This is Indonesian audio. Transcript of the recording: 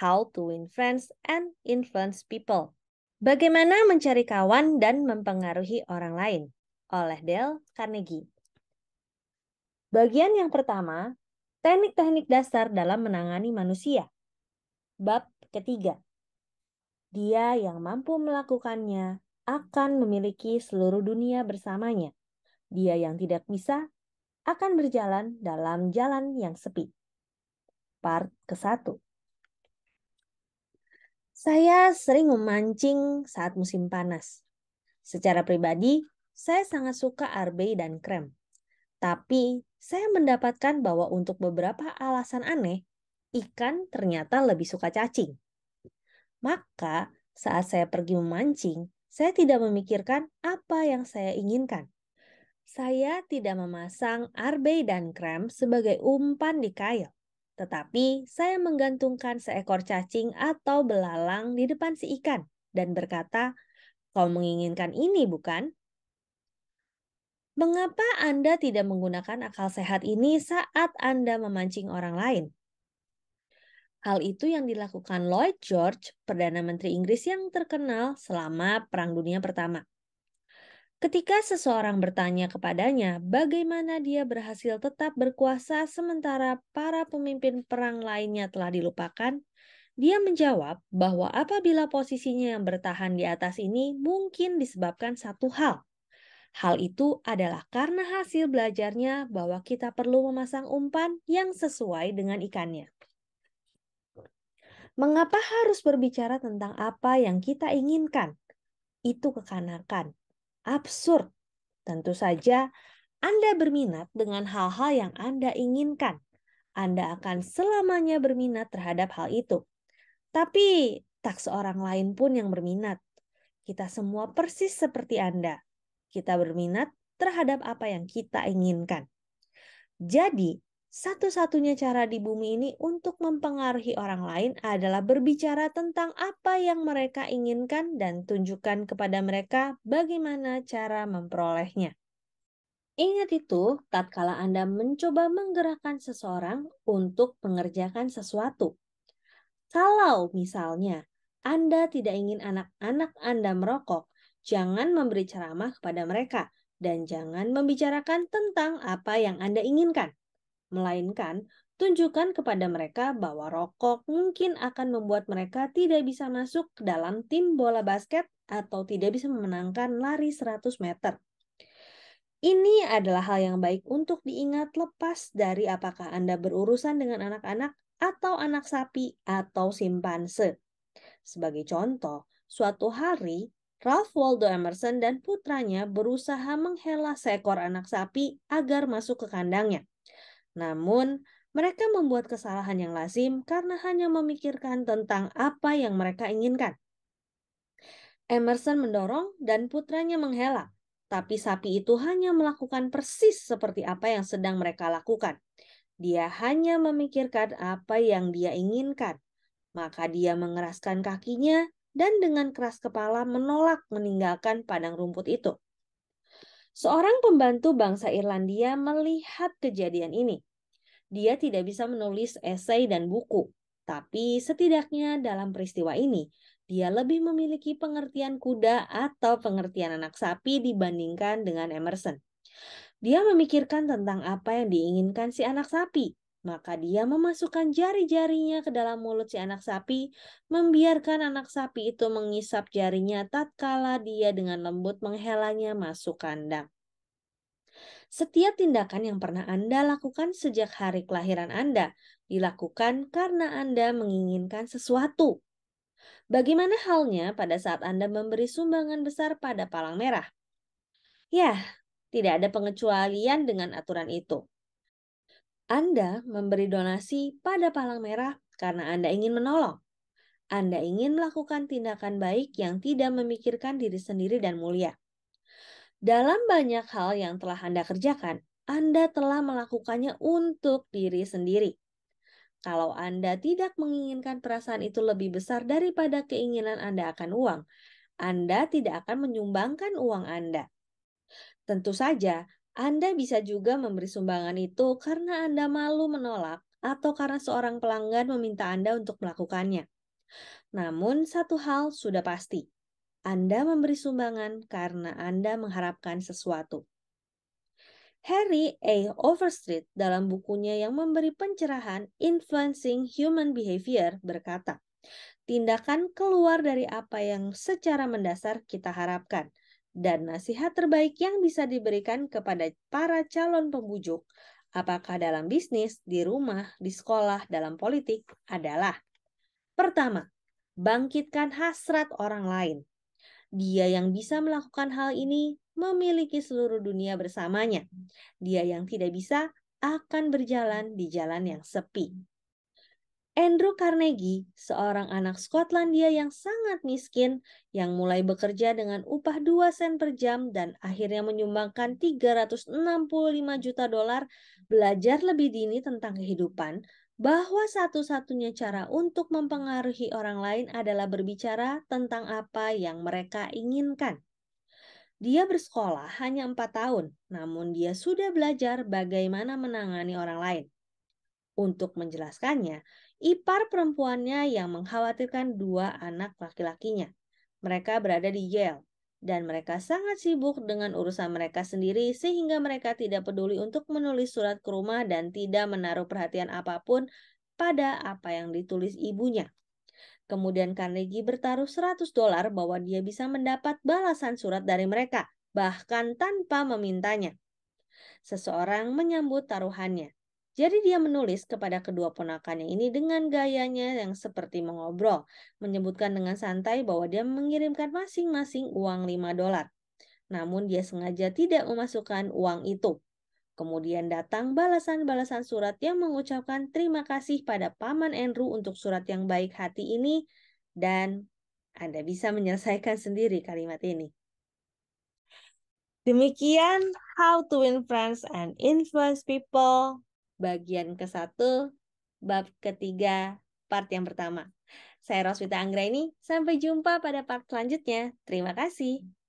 how to Win Friends and influence people. Bagaimana mencari kawan dan mempengaruhi orang lain? Oleh Dale Carnegie. Bagian yang pertama, teknik-teknik dasar dalam menangani manusia. Bab ketiga. Dia yang mampu melakukannya akan memiliki seluruh dunia bersamanya. Dia yang tidak bisa akan berjalan dalam jalan yang sepi. Part ke-1. Saya sering memancing saat musim panas. Secara pribadi, saya sangat suka arbei dan krem. Tapi saya mendapatkan bahwa untuk beberapa alasan aneh, ikan ternyata lebih suka cacing. Maka saat saya pergi memancing, saya tidak memikirkan apa yang saya inginkan. Saya tidak memasang arbei dan krem sebagai umpan di kail. Tetapi saya menggantungkan seekor cacing atau belalang di depan si ikan dan berkata, "Kau menginginkan ini, bukan?" Mengapa Anda tidak menggunakan akal sehat ini saat Anda memancing orang lain? Hal itu yang dilakukan Lloyd George, Perdana Menteri Inggris yang terkenal selama Perang Dunia Pertama. Ketika seseorang bertanya kepadanya bagaimana dia berhasil tetap berkuasa sementara para pemimpin perang lainnya telah dilupakan, dia menjawab bahwa apabila posisinya yang bertahan di atas ini mungkin disebabkan satu hal. Hal itu adalah karena hasil belajarnya bahwa kita perlu memasang umpan yang sesuai dengan ikannya. Mengapa harus berbicara tentang apa yang kita inginkan? Itu kekanakan absurd. Tentu saja, Anda berminat dengan hal-hal yang Anda inginkan. Anda akan selamanya berminat terhadap hal itu. Tapi, tak seorang lain pun yang berminat. Kita semua persis seperti Anda. Kita berminat terhadap apa yang kita inginkan. Jadi, satu-satunya cara di bumi ini untuk mempengaruhi orang lain adalah berbicara tentang apa yang mereka inginkan dan tunjukkan kepada mereka bagaimana cara memperolehnya. Ingat itu tatkala Anda mencoba menggerakkan seseorang untuk mengerjakan sesuatu. Kalau misalnya Anda tidak ingin anak-anak Anda merokok, jangan memberi ceramah kepada mereka dan jangan membicarakan tentang apa yang Anda inginkan Melainkan, tunjukkan kepada mereka bahwa rokok mungkin akan membuat mereka tidak bisa masuk ke dalam tim bola basket atau tidak bisa memenangkan lari 100 meter. Ini adalah hal yang baik untuk diingat lepas dari apakah Anda berurusan dengan anak-anak atau anak sapi atau simpanse. Sebagai contoh, suatu hari Ralph Waldo Emerson dan putranya berusaha menghela seekor anak sapi agar masuk ke kandangnya. Namun, mereka membuat kesalahan yang lazim karena hanya memikirkan tentang apa yang mereka inginkan. Emerson mendorong dan putranya menghela, tapi sapi itu hanya melakukan persis seperti apa yang sedang mereka lakukan. Dia hanya memikirkan apa yang dia inginkan. Maka dia mengeraskan kakinya dan dengan keras kepala menolak meninggalkan padang rumput itu. Seorang pembantu bangsa Irlandia melihat kejadian ini. Dia tidak bisa menulis esai dan buku, tapi setidaknya dalam peristiwa ini, dia lebih memiliki pengertian kuda atau pengertian anak sapi dibandingkan dengan Emerson. Dia memikirkan tentang apa yang diinginkan si anak sapi, maka dia memasukkan jari-jarinya ke dalam mulut si anak sapi, membiarkan anak sapi itu mengisap jarinya tatkala dia dengan lembut menghelanya masuk kandang. Setiap tindakan yang pernah Anda lakukan sejak hari kelahiran Anda dilakukan karena Anda menginginkan sesuatu. Bagaimana halnya pada saat Anda memberi sumbangan besar pada palang merah? Ya, tidak ada pengecualian dengan aturan itu. Anda memberi donasi pada palang merah karena Anda ingin menolong. Anda ingin melakukan tindakan baik yang tidak memikirkan diri sendiri dan mulia. Dalam banyak hal yang telah Anda kerjakan, Anda telah melakukannya untuk diri sendiri. Kalau Anda tidak menginginkan perasaan itu lebih besar daripada keinginan Anda akan uang, Anda tidak akan menyumbangkan uang Anda. Tentu saja, anda bisa juga memberi sumbangan itu karena Anda malu menolak atau karena seorang pelanggan meminta Anda untuk melakukannya. Namun, satu hal sudah pasti: Anda memberi sumbangan karena Anda mengharapkan sesuatu. Harry A. Overstreet dalam bukunya yang memberi pencerahan Influencing Human Behavior berkata, tindakan keluar dari apa yang secara mendasar kita harapkan – dan nasihat terbaik yang bisa diberikan kepada para calon pembujuk, apakah dalam bisnis, di rumah, di sekolah, dalam politik, adalah pertama, bangkitkan hasrat orang lain. Dia yang bisa melakukan hal ini memiliki seluruh dunia bersamanya. Dia yang tidak bisa akan berjalan di jalan yang sepi. Andrew Carnegie, seorang anak Skotlandia yang sangat miskin, yang mulai bekerja dengan upah 2 sen per jam dan akhirnya menyumbangkan 365 juta dolar, belajar lebih dini tentang kehidupan bahwa satu-satunya cara untuk mempengaruhi orang lain adalah berbicara tentang apa yang mereka inginkan. Dia bersekolah hanya empat tahun, namun dia sudah belajar bagaimana menangani orang lain. Untuk menjelaskannya, ipar perempuannya yang mengkhawatirkan dua anak laki-lakinya. Mereka berada di Yale, dan mereka sangat sibuk dengan urusan mereka sendiri sehingga mereka tidak peduli untuk menulis surat ke rumah dan tidak menaruh perhatian apapun pada apa yang ditulis ibunya. Kemudian Carnegie bertaruh 100 dolar bahwa dia bisa mendapat balasan surat dari mereka, bahkan tanpa memintanya. Seseorang menyambut taruhannya. Jadi dia menulis kepada kedua ponakannya ini dengan gayanya yang seperti mengobrol, menyebutkan dengan santai bahwa dia mengirimkan masing-masing uang 5 dolar. Namun dia sengaja tidak memasukkan uang itu. Kemudian datang balasan-balasan surat yang mengucapkan terima kasih pada Paman Andrew untuk surat yang baik hati ini dan Anda bisa menyelesaikan sendiri kalimat ini. Demikian How to Win Friends and Influence People bagian ke-1, bab ketiga, part yang pertama. Saya Roswita Anggra ini, sampai jumpa pada part selanjutnya. Terima kasih.